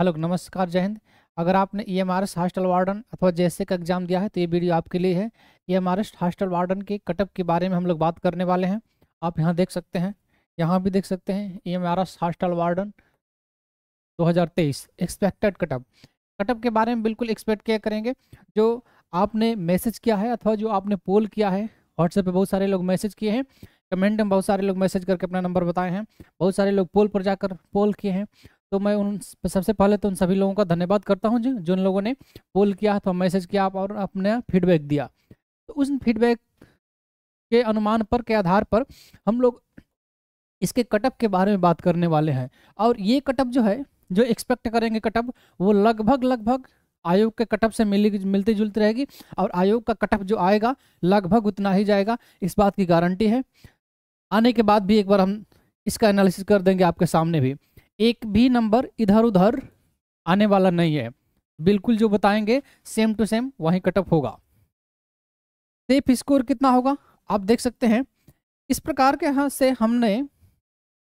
hello नमस्कार जय हिंद अगर आपने E M R S hostel warden अथवा जैसे का एग्जाम दिया है तो ये वीडियो आपके लिए है E M R S hostel warden के कटअप के बारे में हम लोग बात करने वाले हैं आप यहाँ देख सकते हैं यहाँ भी देख सकते हैं E M R S hostel warden 2023 expected cutoff cutoff के बारे में बिल्कुल एक्सपेक्ट क्या करेंगे जो आपने मैसेज किया है अथवा जो आपने पोल किया है व्हाट्सएप पर बहुत सारे लोग मैसेज किए हैं कमेंट में बहुत सारे लोग मैसेज करके अपना नंबर बताए हैं बहुत सारे लोग पोल पर जाकर पोल किए हैं तो मैं उन सबसे पहले तो उन सभी लोगों का धन्यवाद करता हूँ जिन जिन लोगों ने कॉल किया अथवा मैसेज किया और अपने फीडबैक दिया तो उस फीडबैक के अनुमान पर के आधार पर हम लोग इसके कटअप के बारे में बात करने वाले हैं और ये कटअप जो है जो एक्सपेक्ट करेंगे कटअप वो लगभग लगभग आयोग के कटअप से मिली मिलती जुलती रहेगी और आयोग का कटअप जो आएगा लगभग उतना ही जाएगा इस बात की गारंटी है आने के बाद भी एक बार हम इसका एनालिसिस कर देंगे आपके सामने भी एक भी नंबर इधर उधर आने वाला नहीं है बिल्कुल जो बताएंगे सेम टू सेम वही कटअप होगा सेफ स्कोर कितना होगा आप देख सकते हैं इस प्रकार के हाँ से हमने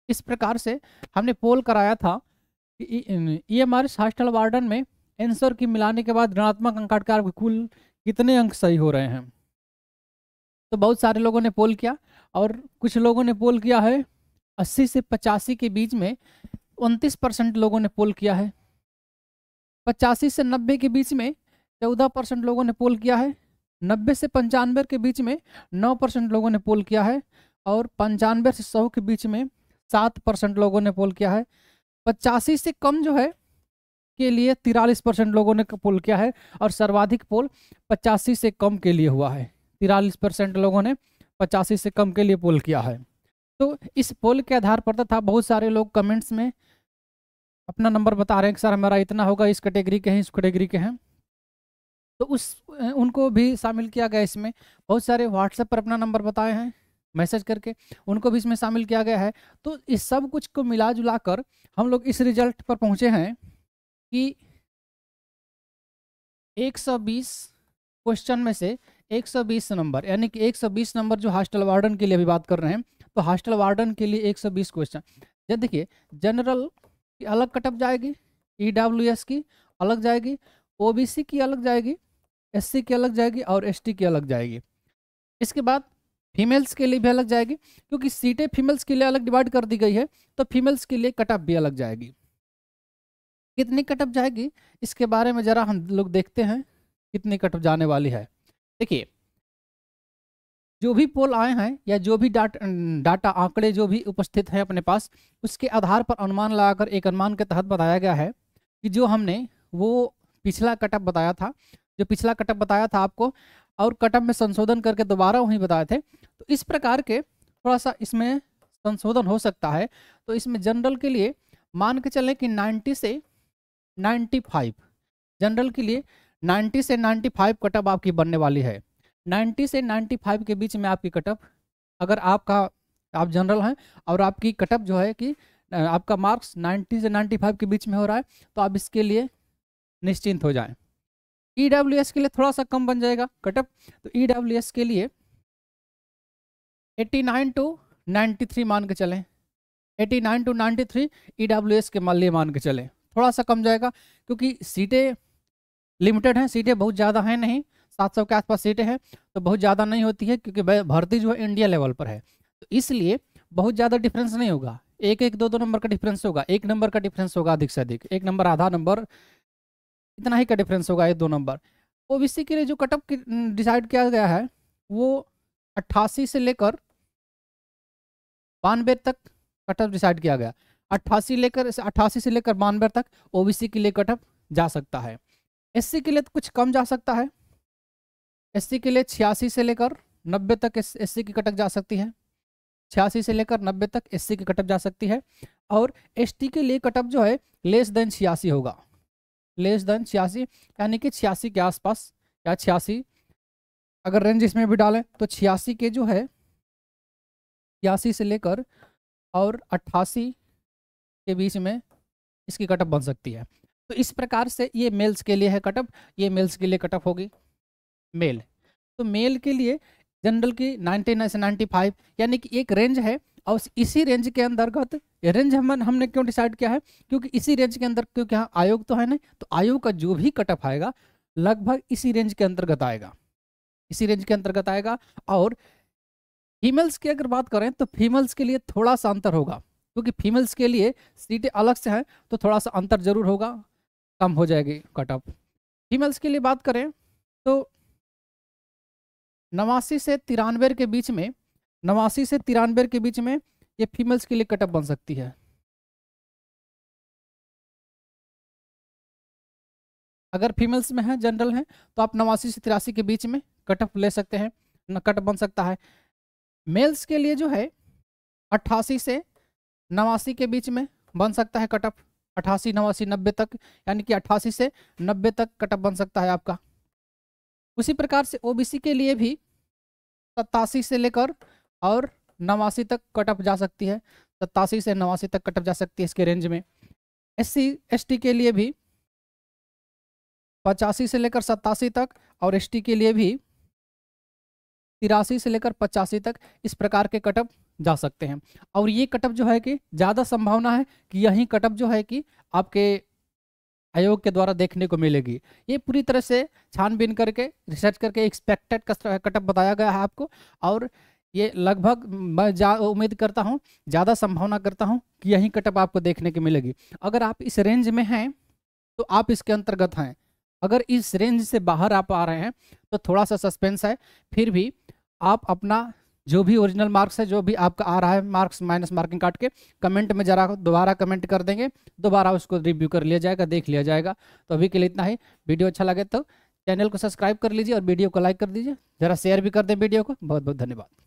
इस प्रकार से हमने पोल कराया था कि E M R hostel warden में एंसर की मिलाने के बाद ऋणात्मक अंकाटकार के कुल कितने अंक सही हो रहे हैं तो बहुत सारे लोगों ने पोल किया और कुछ लोगों ने पोल किया है अस्सी से पचासी के बीच में उनतीस परसेंट लोगों ने पोल किया है पचासी से नब्बे के बीच में चौदह परसेंट लोगों ने पोल किया है नब्बे से पंचानवे के बीच में नौ परसेंट लोगों ने पोल किया है और पंचानवे से सौ के बीच में सात परसेंट लोगों ने पोल किया है पचासी से कम जो है के लिए तिरालीस परसेंट लोगों ने पोल किया है और सर्वाधिक पोल पचासी से कम के लिए हुआ है तिरालीस परसेंट लोगों ने पचासी से कम के लिए पोल किया है तो इस पोल के आधार पर था बहुत सारे लोग कमेंट्स में अपना नंबर बता रहे हैं कि सर हमारा इतना होगा इस कैटेगरी के हैं इस कैटेगरी के हैं तो उस उनको भी शामिल किया गया इसमें बहुत सारे व्हाट्सएप पर अपना नंबर बताए हैं मैसेज करके उनको भी इसमें शामिल किया गया है तो इस सब कुछ को मिला जुला कर हम लोग इस रिजल्ट पर पहुंचे हैं कि 120 क्वेश्चन में से 120 नंबर यानी कि 120 नंबर जो हॉस्टल वार्डन के लिए अभी बात कर रहे हैं तो हॉस्टल वार्डन के लिए 120 क्वेश्चन जब देखिए जनरल की अलग कटअप जाएगी ई e की अलग जाएगी ओ की अलग जाएगी एस की अलग जाएगी और एस की अलग जाएगी इसके बाद फीमेल्स के लिए भी अलग जाएगी क्योंकि सीटें फीमेल्स के लिए अलग डिवाइड कर दी गई है तो फीमेल्स के लिए कटअप भी अलग जाएगी कितनी कटअप जाएगी इसके बारे में ज़रा हम लोग देखते हैं कितनी कटअप जाने वाली है देखिए जो भी पोल आए हैं या जो भी डाट डाटा आंकड़े जो भी उपस्थित हैं अपने पास उसके आधार पर अनुमान लगाकर एक अनुमान के तहत बताया गया है कि जो हमने वो पिछला कटअप बताया था जो पिछला कटअप बताया था आपको और कटअप में संशोधन करके दोबारा वहीं बताए थे तो इस प्रकार के थोड़ा सा इसमें संशोधन हो सकता है तो इसमें जनरल के लिए मान के चलें कि नाइन्टी से नाइन्टी जनरल के लिए 90 से 95 कटअप आपकी बनने वाली है 90 से 95 के बीच में आपकी कटअप अगर आपका आप जनरल हैं और आपकी कटअप जो है कि आपका मार्क्स 90 से 95 के बीच में हो रहा है तो आप इसके लिए निश्चिंत हो जाएं ई e के लिए थोड़ा सा कम बन जाएगा कटअप तो ई e के लिए 89 टू 93 मान के चलें 89 टू 93 एस e के लिए मान के चलें थोड़ा सा कम जाएगा क्योंकि सीटें लिमिटेड हैं सीटें बहुत ज़्यादा हैं नहीं सात सौ के आसपास सीटें हैं तो बहुत ज़्यादा नहीं होती है क्योंकि भर्ती जो है इंडिया लेवल पर है तो इसलिए बहुत ज़्यादा डिफरेंस नहीं होगा एक एक दो दो नंबर का डिफरेंस होगा एक नंबर का डिफरेंस होगा अधिक से अधिक एक नंबर आधा नंबर इतना ही का डिफरेंस होगा ये दो नंबर ओबीसी के लिए जो कट ऑफ डिसाइड किया गया है वो अट्ठासी से लेकर बानवे तक कट ऑफ डिसाइड किया गया अट्ठासी लेकर अट्ठासी से लेकर बानवे तक ओबीसी के लिए कट ऑफ जा सकता है एससी के लिए तो कुछ कम जा सकता है एस के लिए छियासी से लेकर नब्बे तक एस एस की कटक जा सकती है छियासी से लेकर नब्बे तक एस की कटअप जा सकती है और एस के लिए कटअप जो है लेस देन छियासी होगा लेस देन छियासी यानी कि छियासी के आसपास या छियासी अगर रेंज इसमें भी डालें तो छियासी के जो है छियासी से लेकर और अट्ठासी के बीच में इसकी कटअप बन सकती है तो इस प्रकार से ये मेल्स के लिए है कटअप ये मेल्स के लिए कटअप होगी मेल तो मेल के लिए जनरल की नाइनटी नाइन से नाइन्टी फाइव यानी कि एक रेंज है और इसी रेंज के अंतर्गत रेंज हम हमने क्यों डिसाइड किया है क्योंकि इसी रेंज के अंदर क्योंकि यहाँ आयोग तो है नहीं तो आयोग का जो भी कट ऑफ आएगा लगभग इसी रेंज के अंतर्गत आएगा इसी रेंज के अंतर्गत आएगा और फीमेल्स की अगर बात करें तो फीमेल्स के लिए थोड़ा सा अंतर होगा क्योंकि फीमेल्स के लिए सीटें अलग से हैं तो थोड़ा सा अंतर जरूर होगा कम हो जाएगी कट ऑफ फीमेल्स के लिए बात करें तो नवासी से तिरानवे के बीच में नवासी से तिरानवे के बीच में ये फीमेल्स के लिए कटअप बन सकती है अगर फीमेल्स में है जनरल है तो आप नवासी से तिरासी के बीच में कटअप ले सकते हैं न कट बन सकता है मेल्स के लिए जो है अट्ठासी से नवासी के बीच में बन सकता है कटअप अट्ठासी नवासी नब्बे तक यानी कि अट्ठासी से नब्बे तक कटअप बन सकता है आपका उसी प्रकार से ओबीसी के लिए भी सत्तासी से लेकर और नवासी तक कट ऑफ जा सकती है सत्तासी से नवासी तक कट ऑफ जा सकती है इसके रेंज में एस सी के लिए भी पचासी से लेकर सत्तासी तक और एस के लिए भी तिरासी से लेकर पचासी तक इस प्रकार के कटअप जा सकते हैं और ये कटअप जो है कि ज़्यादा संभावना है कि यही कटअप जो है कि आपके आयोग के द्वारा देखने को मिलेगी ये पूरी तरह से छानबीन करके रिसर्च करके एक्सपेक्टेड कटअप बताया गया है आपको और ये लगभग मैं जा उम्मीद करता हूँ ज़्यादा संभावना करता हूँ कि यही कटअप आपको देखने की मिलेगी अगर आप इस रेंज में हैं तो आप इसके अंतर्गत हैं अगर इस रेंज से बाहर आप आ रहे हैं तो थोड़ा सा सस्पेंस है फिर भी आप अपना जो भी ओरिजिनल मार्क्स है जो भी आपका आ रहा है मार्क्स माइनस मार्किंग काट के कमेंट में जरा दोबारा कमेंट कर देंगे दोबारा उसको रिव्यू कर लिया जाएगा देख लिया जाएगा तो अभी के लिए इतना ही वीडियो अच्छा लगे तो चैनल को सब्सक्राइब कर लीजिए और वीडियो को लाइक कर दीजिए जरा शेयर भी कर दें वीडियो को बहुत बहुत धन्यवाद